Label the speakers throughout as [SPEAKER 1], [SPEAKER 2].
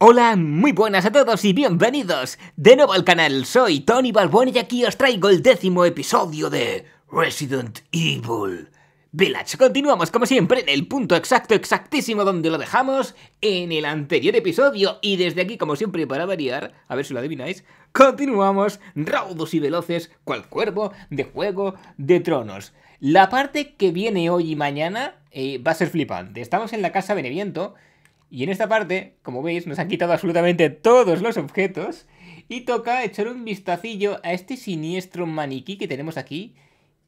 [SPEAKER 1] Hola, muy buenas a todos y bienvenidos de nuevo al canal. Soy Tony Balbón y aquí os traigo el décimo episodio de Resident Evil Village. Continuamos como siempre en el punto exacto, exactísimo donde lo dejamos en el anterior episodio y desde aquí como siempre para variar, a ver si lo adivináis, continuamos raudos y veloces cual cuervo de Juego de Tronos. La parte que viene hoy y mañana eh, va a ser flipante. Estamos en la casa Beneviento y en esta parte, como veis, nos han quitado absolutamente todos los objetos y toca echar un vistacillo a este siniestro maniquí que tenemos aquí,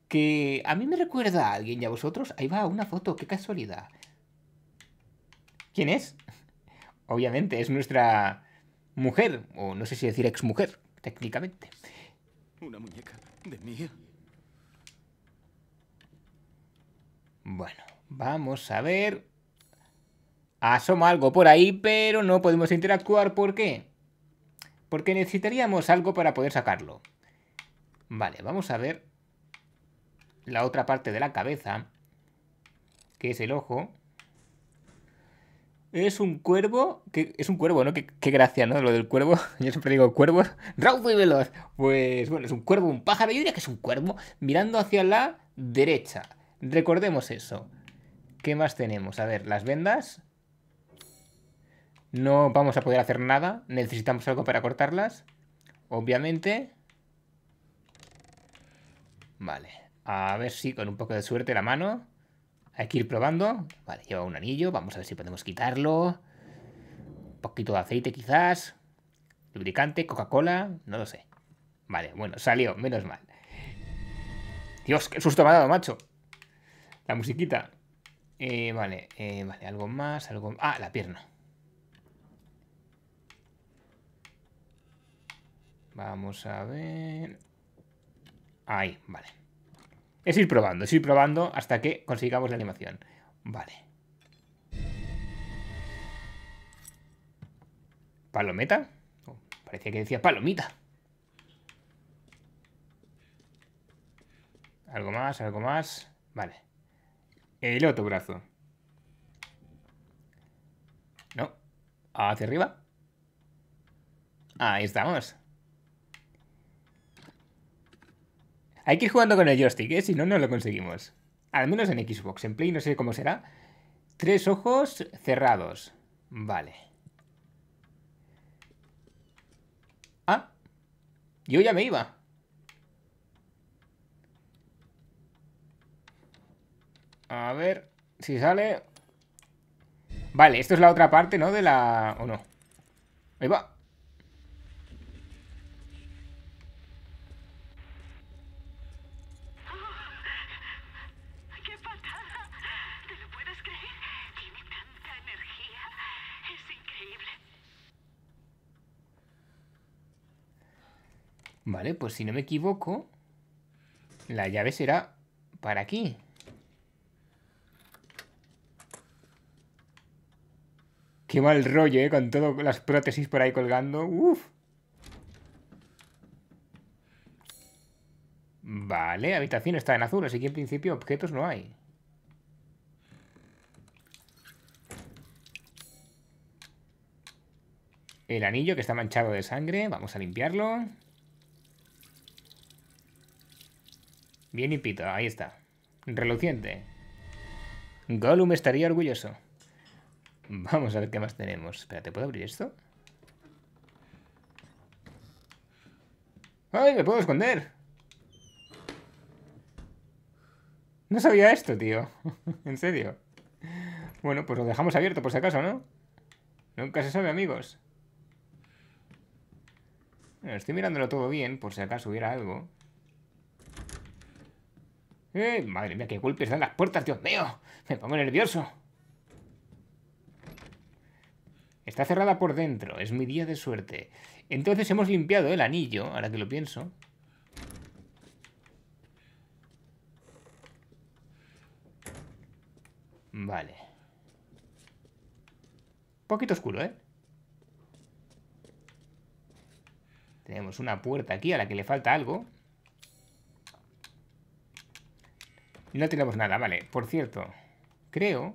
[SPEAKER 1] que a mí me recuerda a alguien y a vosotros. Ahí va una foto, qué casualidad. ¿Quién es? Obviamente, es nuestra mujer, o no sé si decir ex-mujer, técnicamente. Una muñeca de mía. Bueno, vamos a ver. Asoma algo por ahí, pero no podemos interactuar. ¿Por qué? Porque necesitaríamos algo para poder sacarlo. Vale, vamos a ver la otra parte de la cabeza, que es el ojo. Es un cuervo, que es un cuervo, ¿no? Qué, gracia, ¿no? Lo del cuervo. Yo siempre digo cuervo Raudo y veloz. Pues bueno, es un cuervo, un pájaro. Yo diría que es un cuervo mirando hacia la derecha. Recordemos eso. ¿Qué más tenemos? A ver, las vendas. No vamos a poder hacer nada. Necesitamos algo para cortarlas. Obviamente. Vale. A ver si con un poco de suerte la mano. Hay que ir probando. Vale, lleva un anillo. Vamos a ver si podemos quitarlo. Un poquito de aceite quizás. Lubricante, Coca-Cola. No lo sé. Vale, bueno, salió. Menos mal. Dios, qué susto me ha dado, macho. La musiquita. Eh, vale, eh, vale, algo más, algo... Ah, la pierna. Vamos a ver... Ahí, vale. Es ir probando, es ir probando hasta que consigamos la animación. Vale. ¿Palometa? Oh, parecía que decía palomita. Algo más, algo más. Vale. El otro brazo. No. Hacia arriba. Ahí estamos. Hay que ir jugando con el joystick, ¿eh? si no, no lo conseguimos. Al menos en Xbox, en Play no sé cómo será. Tres ojos cerrados. Vale. Ah, yo ya me iba. A ver si sale. Vale, esto es la otra parte, ¿no? De la... ¿O no? Ahí va. Vale, pues si no me equivoco, la llave será para aquí. Qué mal rollo, ¿eh? Con todas las prótesis por ahí colgando. Uf. Vale, habitación está en azul, así que en principio objetos no hay. El anillo que está manchado de sangre, vamos a limpiarlo. Bien pito, ahí está. Reluciente. Gollum estaría orgulloso. Vamos a ver qué más tenemos. Espérate, ¿puedo abrir esto? ¡Ay, me puedo esconder! No sabía esto, tío. en serio. Bueno, pues lo dejamos abierto por si acaso, ¿no? Nunca se sabe, amigos. Bueno, estoy mirándolo todo bien, por si acaso hubiera algo. Eh, madre mía, qué golpes dan las puertas, Dios mío. Me pongo nervioso. Está cerrada por dentro, es mi día de suerte. Entonces hemos limpiado el anillo, ahora que lo pienso. Vale. Un Poquito oscuro, ¿eh? Tenemos una puerta aquí a la que le falta algo. No tenemos nada, vale. Por cierto, creo...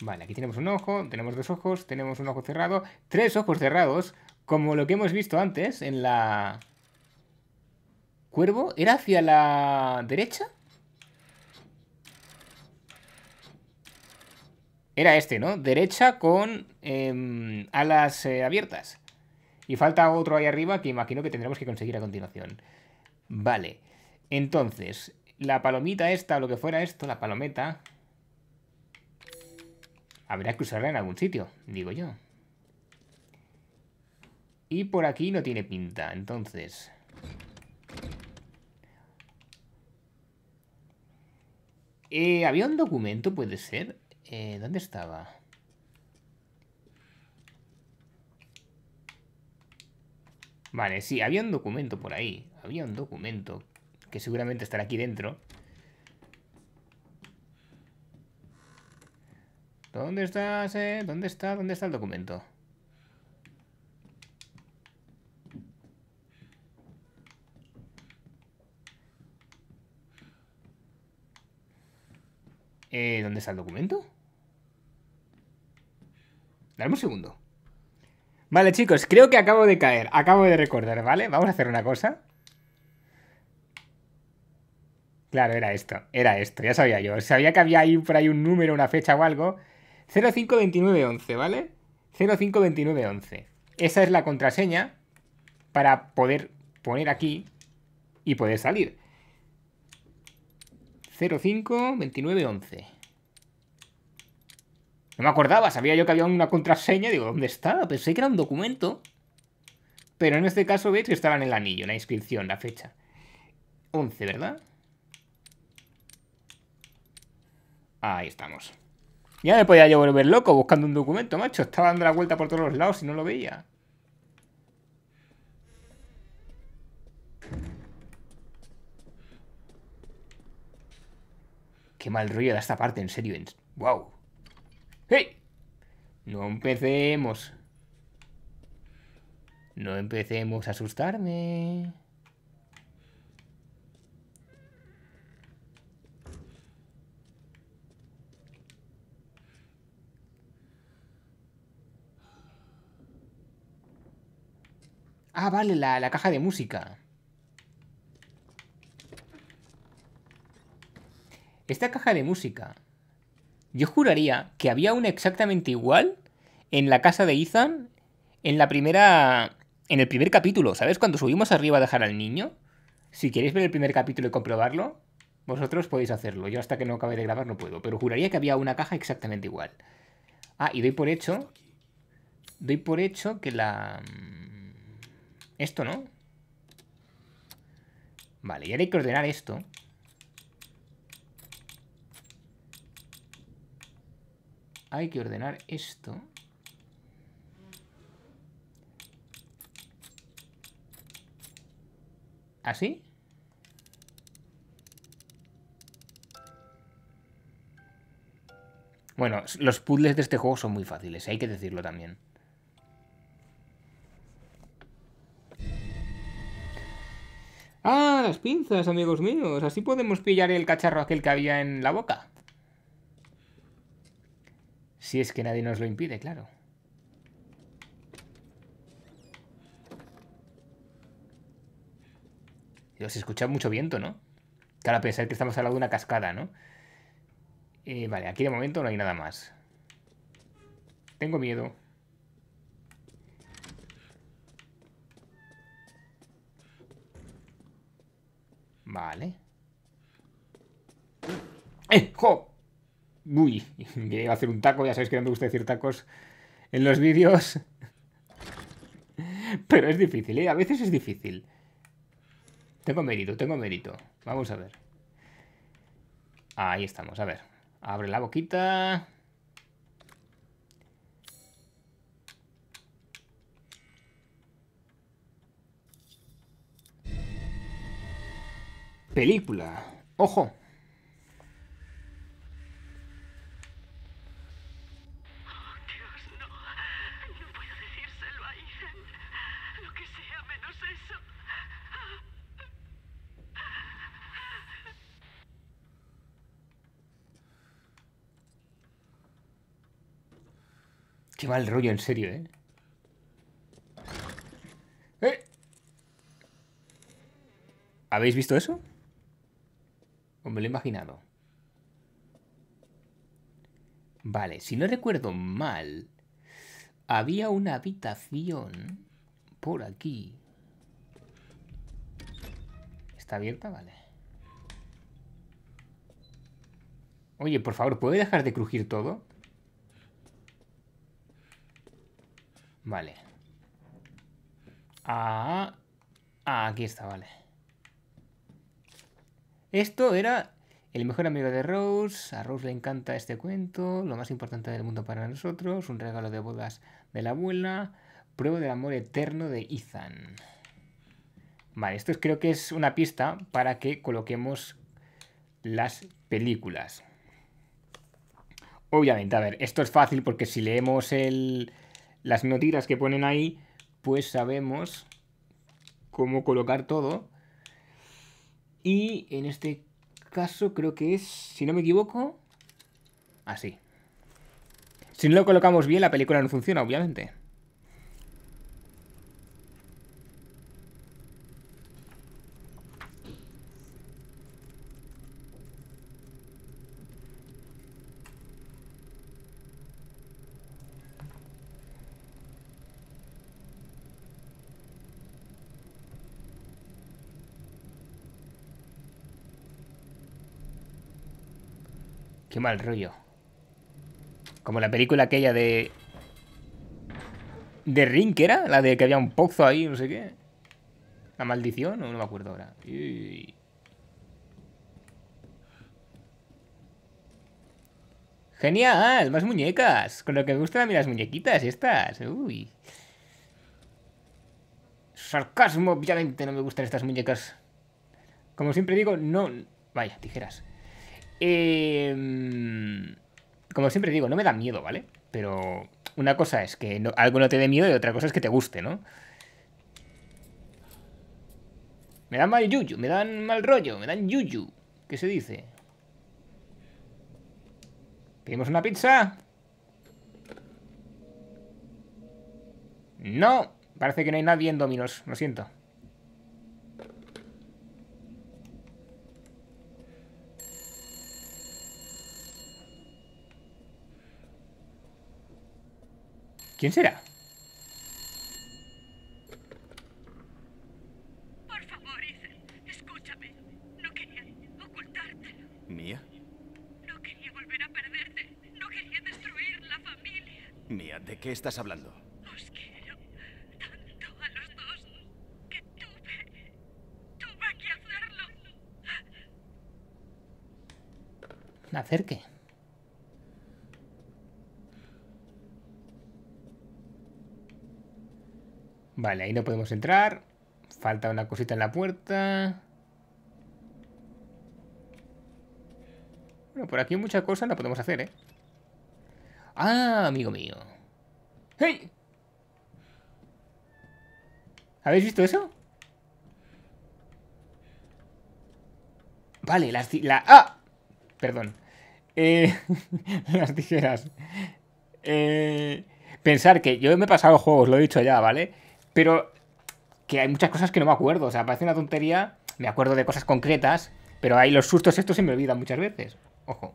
[SPEAKER 1] Vale, aquí tenemos un ojo, tenemos dos ojos, tenemos un ojo cerrado, tres ojos cerrados, como lo que hemos visto antes en la... ¿Cuervo? ¿Era hacia la derecha? Era este, ¿no? Derecha con em, alas eh, abiertas. Y falta otro ahí arriba que imagino que tendremos que conseguir a continuación. Vale. Entonces, la palomita esta, o lo que fuera esto, la palometa, habrá que usarla en algún sitio, digo yo. Y por aquí no tiene pinta, entonces... Eh, Había un documento, puede ser. Eh, ¿Dónde estaba? Vale, sí, había un documento por ahí. Había un documento que seguramente estará aquí dentro. ¿Dónde estás? Eh? ¿Dónde está? ¿Dónde está el documento? Eh, ¿Dónde está el documento? Dame un segundo. Vale, chicos, creo que acabo de caer. Acabo de recordar, ¿vale? Vamos a hacer una cosa. Claro, era esto, era esto, ya sabía yo. Sabía que había ahí por ahí un número, una fecha o algo. 052911, ¿vale? 052911. Esa es la contraseña para poder poner aquí y poder salir. 052911. No me acordaba, sabía yo que había una contraseña, digo, ¿dónde estaba? Pensé que era un documento. Pero en este caso veis que estaba en el anillo, la inscripción, la fecha. 11, ¿verdad? Ahí estamos. Ya me podía yo volver loco buscando un documento, macho. Estaba dando la vuelta por todos los lados y no lo veía. Qué mal rollo da esta parte, en serio. Wow. ¡Hey! No empecemos. No empecemos a asustarme. Ah, vale, la, caja de música. Esta caja de música. Yo juraría que había una exactamente igual en la casa de Ethan en la primera... En el primer capítulo, ¿sabes? Cuando subimos arriba a dejar al niño. Si queréis ver el primer capítulo y comprobarlo, vosotros podéis hacerlo. Yo hasta que no acabe de grabar no puedo. Pero juraría que había una caja exactamente igual. Ah, y doy por hecho... Doy por hecho que la... Esto, ¿no? Vale, y ahora hay que ordenar esto. Hay que ordenar esto. ¿Así? Bueno, los puzzles de este juego son muy fáciles, hay que decirlo también. las pinzas, amigos míos. Así podemos pillar el cacharro aquel que había en la boca. Si es que nadie nos lo impide, claro. se escucha mucho viento, ¿no? Claro, pensar que estamos al lado de una cascada, ¿no? Eh, vale, aquí de momento no hay nada más. Tengo miedo. Vale. ¡Eh! ¡Jo! Uy, me iba a hacer un taco, ya sabéis que no me gusta decir tacos en los vídeos. Pero es difícil, ¿eh? A veces es difícil. Tengo mérito, tengo mérito. Vamos a ver. Ahí estamos, a ver. Abre la boquita. película. Ojo. No puedo decírselo ahí. Lo que sea, menos eso. Qué mal rollo, en serio, ¿Eh? ¿Eh? ¿Habéis visto eso? me lo he imaginado. Vale, si no recuerdo mal, había una habitación por aquí. ¿Está abierta? Vale. Oye, por favor, ¿Puedo dejar de crujir todo? Vale. ah, ah aquí está, vale. Esto era el mejor amigo de Rose, a Rose le encanta este cuento, lo más importante del mundo para nosotros, un regalo de bodas de la abuela, prueba del amor eterno de Ethan. Vale, esto creo que es una pista para que coloquemos las películas. Obviamente, a ver, esto es fácil porque si leemos el, las notitas que ponen ahí, pues sabemos cómo colocar todo y en este caso creo que es, si no me equivoco, así. Si no lo colocamos bien, la película no funciona, obviamente. Qué mal rollo. Como la película aquella de... ¿De Ring, era? La de que había un pozo ahí, no sé qué. ¿La maldición? No, me acuerdo ahora. ¡Genial! ¡Más muñecas! Con lo que me gustan a mí las muñequitas estas. ¡Uy! Sarcasmo, obviamente no me gustan estas muñecas. Como siempre digo, no... Vaya, tijeras. Em, como siempre digo, no me da miedo, ¿vale? Pero una cosa es que algo no te dé miedo y otra cosa es que te guste, ¿no? Me dan mal yuyu, me dan mal rollo, me dan yuyu. ¿Qué se dice? ¿Pedimos una pizza? No, parece que no hay nadie en Dominos, lo siento. ¿Quién será? Por favor, Ethel, escúchame. No quería ocultártelo. ¿Mía? No quería volver a perderte. No quería destruir la familia. Mía, ¿de qué estás hablando? Os quiero tanto a los dos que tuve... tuve que hacerlo. ¿Hacer qué? Vale, ahí no podemos entrar. Falta una cosita en la puerta. Bueno, por aquí mucha cosa no podemos hacer, ¿eh? Ah, amigo mío. ¡Hey! ¿Habéis visto eso? Vale, las... La, ¡Ah! Perdón. Eh, las tijeras. Eh, pensar que yo me he pasado juegos, lo he dicho ya, ¿vale? Pero que hay muchas cosas que no me acuerdo. O sea, parece una tontería. Me acuerdo de cosas concretas. Pero ahí los sustos estos se me olvidan muchas veces. Ojo.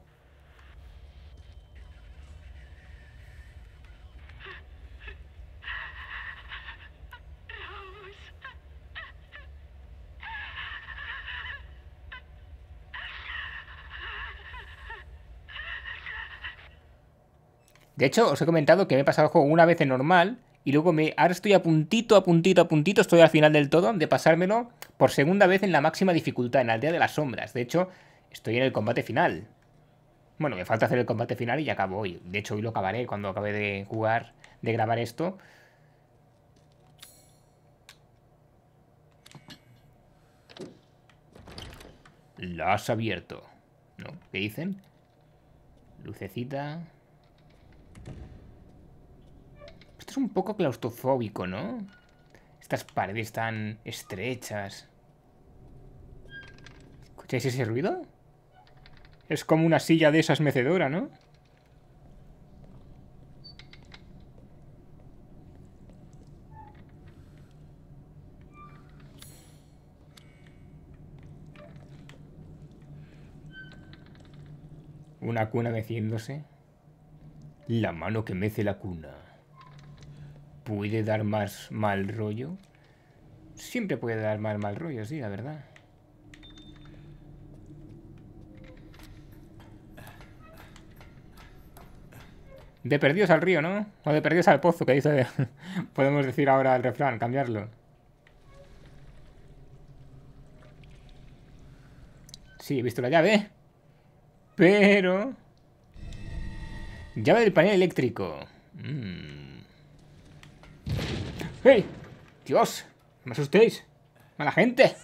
[SPEAKER 1] De hecho, os he comentado que me he pasado el juego una vez en normal y luego me... Ahora estoy a puntito, a puntito, a puntito, estoy al final del todo de pasármelo por segunda vez en la máxima dificultad, en la aldea de las sombras. De hecho, estoy en el combate final. Bueno, me falta hacer el combate final y ya acabo hoy. De hecho, hoy lo acabaré cuando acabe de jugar, de grabar esto. Lo has abierto. ¿No? ¿Qué dicen? Lucecita... Es un poco claustrofóbico, ¿no? Estas paredes tan estrechas. ¿Escucháis ese ruido? Es como una silla de esas mecedora, ¿no? Una cuna meciéndose. La mano que mece la cuna puede dar más mal rollo. Siempre puede dar más mal rollo, sí, la verdad. De perdidos al río, ¿no? O de perdidos al pozo, que dice... Podemos decir ahora el refrán, cambiarlo. Sí, he visto la llave. Pero... Llave del panel eléctrico. Mmm... ¡Hey! ¡Dios! ¡Me asustéis! ¡Mala gente!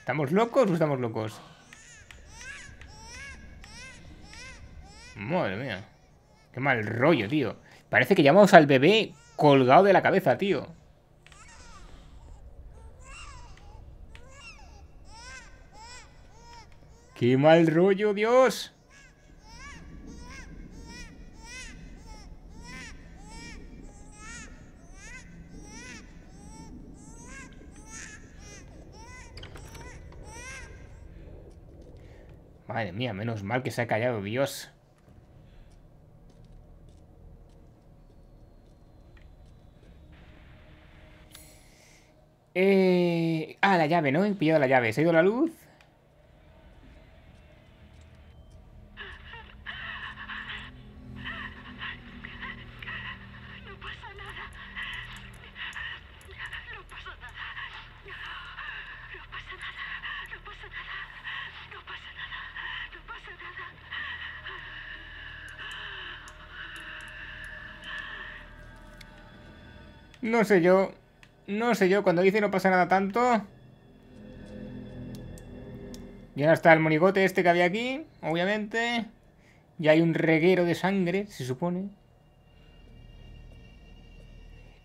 [SPEAKER 1] ¿Estamos locos o estamos locos? Madre mía. Qué mal rollo, tío. Parece que llamamos al bebé colgado de la cabeza, tío. ¡Qué mal rollo, Dios! Madre mía, menos mal que se ha callado Dios. Eh... Ah, la llave, ¿no? He pillado la llave. ¿Se ha ido la luz? No sé yo. No sé yo. Cuando dice no pasa nada tanto... ahora está el monigote este que había aquí, obviamente. Y hay un reguero de sangre, se supone.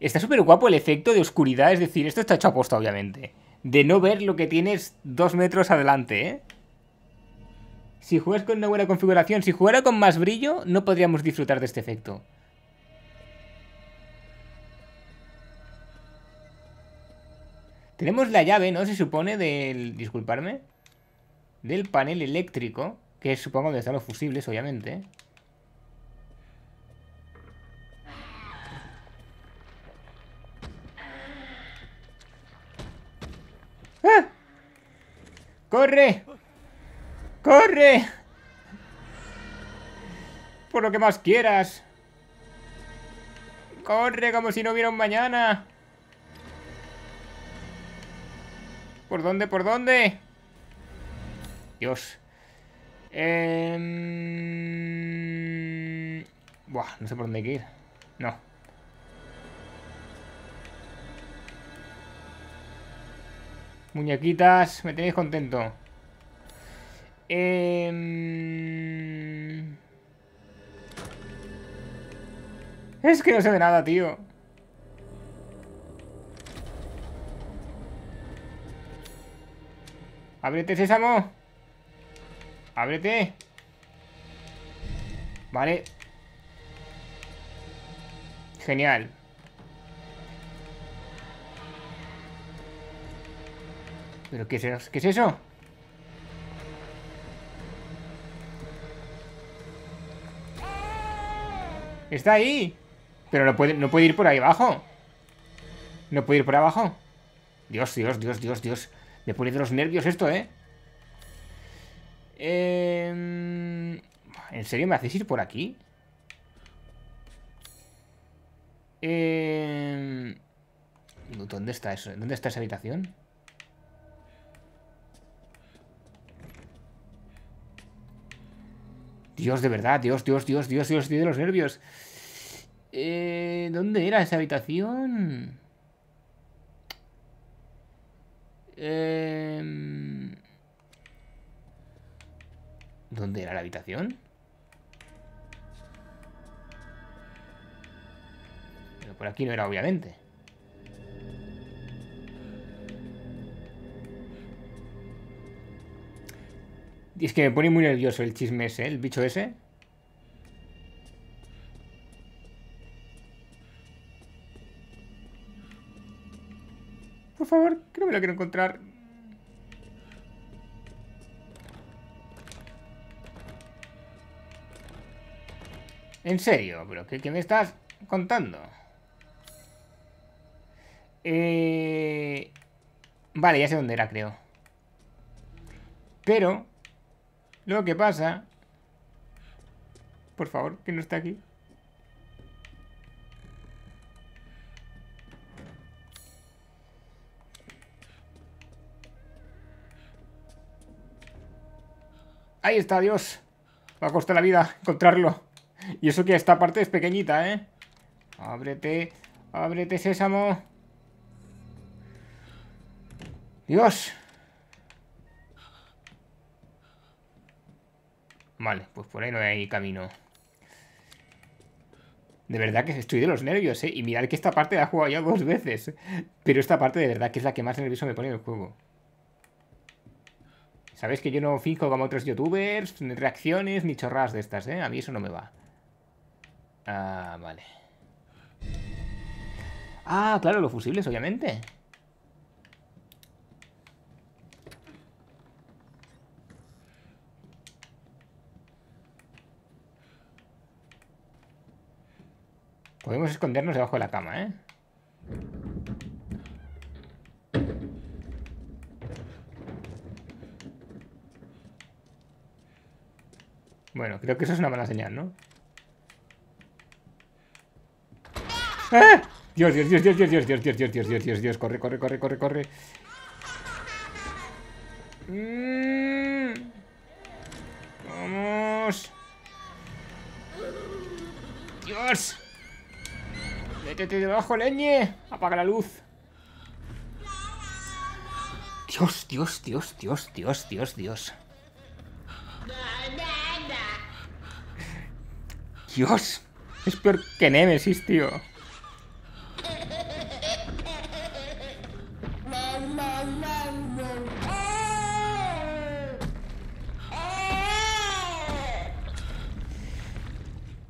[SPEAKER 1] Está súper guapo el efecto de oscuridad, es decir, esto está hecho a aposta, obviamente. De no ver lo que tienes dos metros adelante, ¿eh? Si juegas con una buena configuración, si jugara con más brillo, no podríamos disfrutar de este efecto. Tenemos la llave, ¿no? Se supone del... Disculparme. Del panel eléctrico. Que supongo donde están los fusibles, obviamente. ¡Ah! ¡Corre! ¡Corre! Por lo que más quieras. ¡Corre como si no hubiera un mañana! ¿Por dónde? ¿Por dónde? Dios. Eh... Buah, no sé por dónde hay que ir. No. Muñequitas, me tenéis contento. Eh... Es que no sé de nada, tío. ¡Ábrete, sésamo! ¡Ábrete! Vale. Genial. ¿Pero qué es eso? ¿Qué es eso? ¡Está ahí! Pero no puede, no puede ir por ahí abajo. No puede ir por abajo. Dios, Dios, Dios, Dios, Dios. Me pone de los nervios esto, ¿eh? ¿En serio me hacéis ir por aquí? ¿Dónde está eso? ¿Dónde está esa habitación? Dios, de verdad, Dios, Dios, Dios, Dios, Dios, Dios de los nervios. Eh, ¿Dónde era esa habitación? Em, ¿Dónde era la habitación? Pero por aquí no era, obviamente. Y es que me pone muy nervioso el chisme ese, el bicho ese. por favor, que me lo quiero encontrar. En serio, pero ¿qué, me estás contando? Eh, vale, ya sé dónde era, creo. Pero, lo que pasa... Por favor, que no está aquí. Ahí está, Dios. Va a costar la vida encontrarlo. Y eso que esta parte es pequeñita, ¿eh? Ábrete, ábrete, sésamo. Dios. Vale, pues por ahí no hay camino. De verdad que estoy de los nervios, ¿eh? Y mirad que esta parte la he jugado ya dos veces. Pero esta parte de verdad que es la que más nervioso me pone en el juego. Sabéis que yo no fijo como otros youtubers, ni reacciones, ni chorras de estas, ¿eh? A mí eso no me va. Ah, vale. Ah, claro, los fusibles, obviamente. Podemos escondernos debajo de la cama, ¿eh? Bueno, creo que eso es una mala señal, ¿no? ¡Eh! Dios, Dios, Dios, Dios, Dios, Dios, Dios, Dios, Dios, Dios, Dios, Dios, corre, corre, corre, corre, corre. Vamos. Dios. Métete debajo, leñe. Apaga la luz. Dios, Dios, Dios, Dios, Dios, Dios, Dios. Dios, es peor que Nemesis, tío.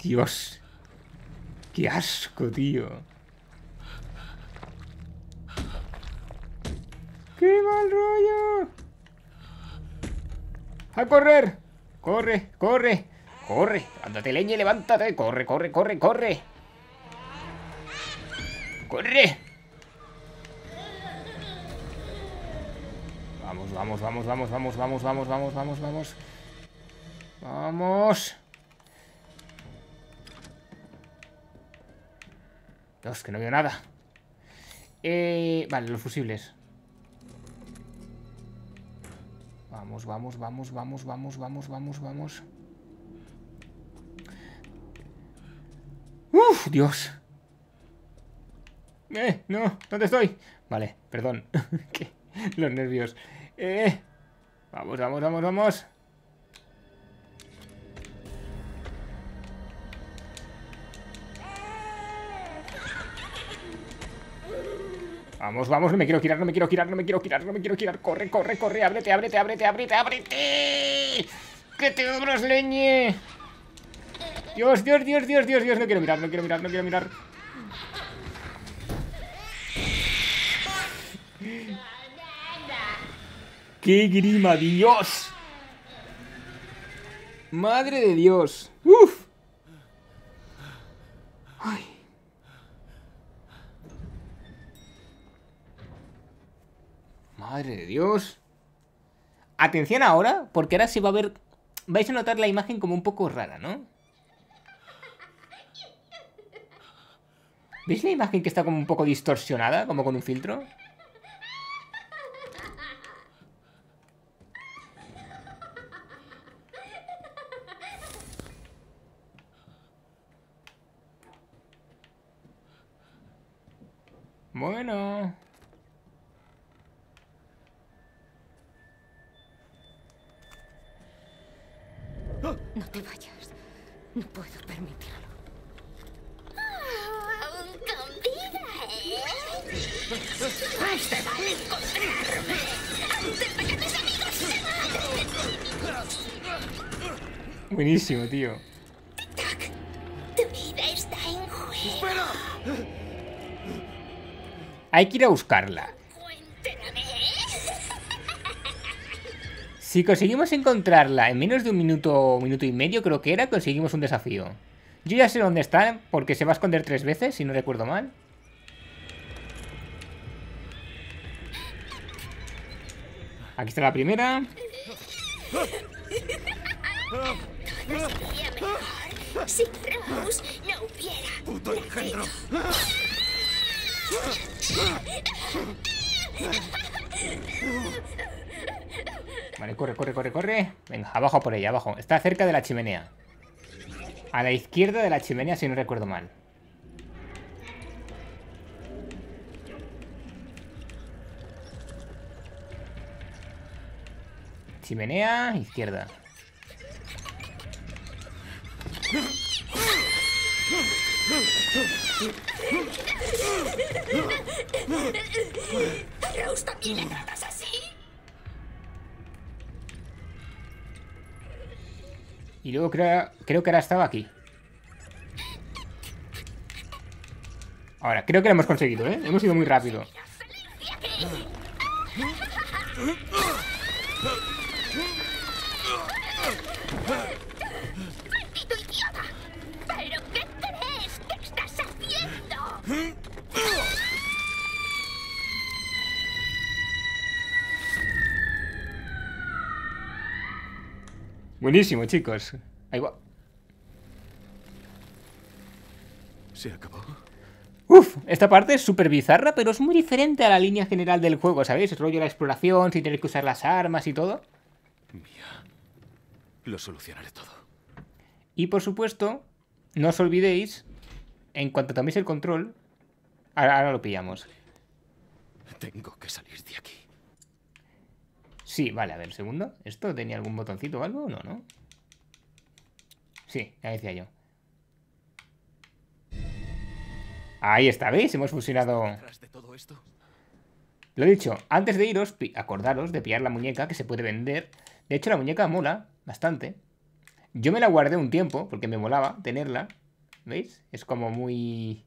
[SPEAKER 1] Dios, qué asco, tío. ¡Qué mal rollo! ¡A correr! ¡Corre, corre! Corre, ándate leña levántate. Corre, corre, corre, corre. Corre. Vamos, vamos, vamos, vamos, vamos, vamos, vamos, vamos, vamos, vamos. Vamos. Dios, que no veo nada. vale, los fusibles. Vamos, vamos, vamos, vamos, vamos, vamos, vamos, vamos. Uf, Dios. Eh, no, ¿dónde estoy? Vale, perdón. Los nervios. Eh. Vamos, vamos, vamos, vamos. Vamos, vamos, no me quiero girar, no me quiero girar, no me quiero girar, no me quiero girar. Corre, corre, corre, ábrete, ábrete, ábrete, ábrete, ábrete. ¡Que te obras leñe! Dios, Dios, Dios, Dios, Dios, Dios, no quiero mirar, no quiero mirar, no quiero mirar. ¡Qué grima, Dios! ¡Madre de Dios! ¡Uf! Ay. ¡Madre de Dios! Atención ahora, porque ahora se va a ver... Vais a notar la imagen como un poco rara, ¿no? ¿Veis la imagen que está como un poco distorsionada? Como con un filtro. tío. Hay que ir a buscarla. Si conseguimos encontrarla en menos de un minuto, minuto y medio, creo que era, conseguimos un desafío. Yo ya sé dónde está, porque se va a esconder tres veces, si no recuerdo mal. Aquí está la primera. ¡Puto Vale, corre, corre, corre, corre. Venga, abajo por ahí, abajo. Está cerca de la chimenea. A la izquierda de la chimenea, si no recuerdo mal. Chimenea, izquierda así? Y luego creo, creo que ahora estaba aquí. Ahora, creo que lo hemos conseguido, ¿eh? Hemos ido muy rápido. Buenísimo, chicos. Ahí va. Se acabó. Uf, esta parte es súper bizarra, pero es muy diferente a la línea general del juego, ¿sabéis? Es rollo de la exploración, sin tener que usar las armas y todo. Mía, lo solucionaré todo. Y por supuesto, no os olvidéis, en cuanto toméis el control, ahora lo pillamos. Tengo que salir de aquí. Sí, vale, a ver, segundo. ¿Esto tenía algún botoncito o algo? No, ¿no? Sí, ya decía yo. Ahí está, ¿veis? Hemos fusionado... Lo he dicho, antes de iros, acordaros de pillar la muñeca que se puede vender. De hecho, la muñeca mola bastante. Yo me la guardé un tiempo porque me molaba tenerla. ¿Veis? Es como muy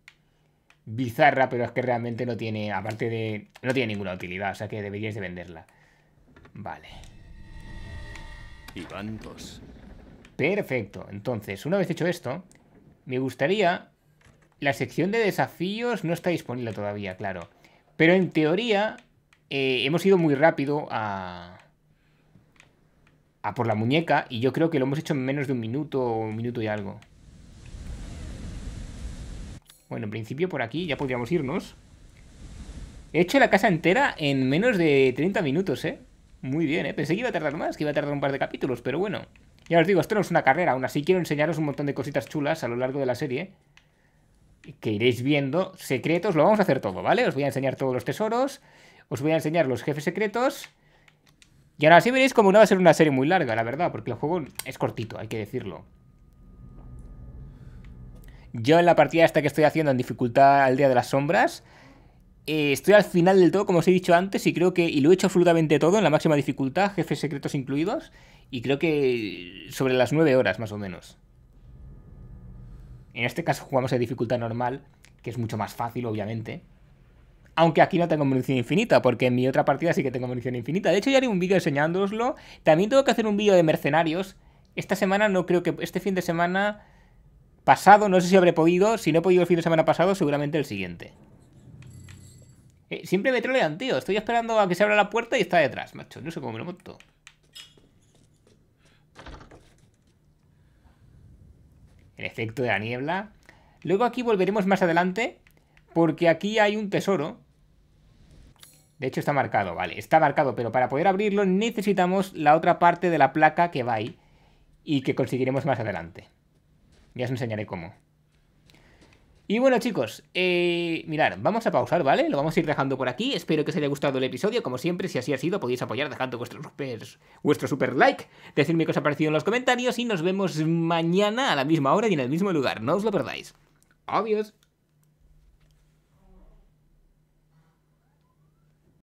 [SPEAKER 1] bizarra, pero es que realmente no tiene, aparte de... No tiene ninguna utilidad, o sea que deberíais de venderla. Vale. Y bancos. Perfecto. Entonces, una vez hecho esto, me gustaría... La sección de desafíos no está disponible todavía, claro. Pero en teoría, eh, hemos ido muy rápido a... A por la muñeca y yo creo que lo hemos hecho en menos de un minuto o un minuto y algo. Bueno, en principio por aquí ya podríamos irnos. He hecho la casa entera en menos de 30 minutos, ¿eh? Muy bien, ¿eh? Pensé que iba a tardar más, que iba a tardar un par de capítulos, pero bueno. Ya os digo, esto no es una carrera, aún así quiero enseñaros un montón de cositas chulas a lo largo de la serie. Que iréis viendo. Secretos, lo vamos a hacer todo, ¿vale? Os voy a enseñar todos los tesoros, os voy a enseñar los jefes secretos. Y ahora sí veréis como no va a ser una serie muy larga, la verdad, porque el juego es cortito, hay que decirlo. Yo en la partida esta que estoy haciendo en dificultad al día de las sombras eh, estoy al final del todo, como os he dicho antes, y creo que. Y lo he hecho absolutamente todo, en la máxima dificultad, jefes secretos incluidos. Y creo que sobre las 9 horas, más o menos. En este caso jugamos a dificultad normal, que es mucho más fácil, obviamente. Aunque aquí no tengo munición infinita, porque en mi otra partida sí que tengo munición infinita. De hecho, ya haré un vídeo enseñándoslo. También tengo que hacer un vídeo de mercenarios. Esta semana no creo que... Este fin de semana pasado, no sé si habré podido. Si no he podido el fin de semana pasado, seguramente el siguiente. Eh, siempre me trolean, tío. Estoy esperando a que se abra la puerta y está detrás, macho. No sé cómo me lo monto. El efecto de la niebla. Luego aquí volveremos más adelante. Porque aquí hay un tesoro. De hecho está marcado, vale. Está marcado, pero para poder abrirlo necesitamos la otra parte de la placa que va ahí. Y que conseguiremos más adelante. Ya os enseñaré cómo. Y bueno, chicos, eh, Mirad, vamos a pausar, ¿vale? Lo vamos a ir dejando por aquí. Espero que os haya gustado el episodio. Como siempre, si así ha sido, podéis apoyar dejando vuestro super, vuestro super like, decirme qué os ha parecido en los comentarios y nos vemos mañana a la misma hora y en el mismo lugar. No os lo perdáis. Adiós.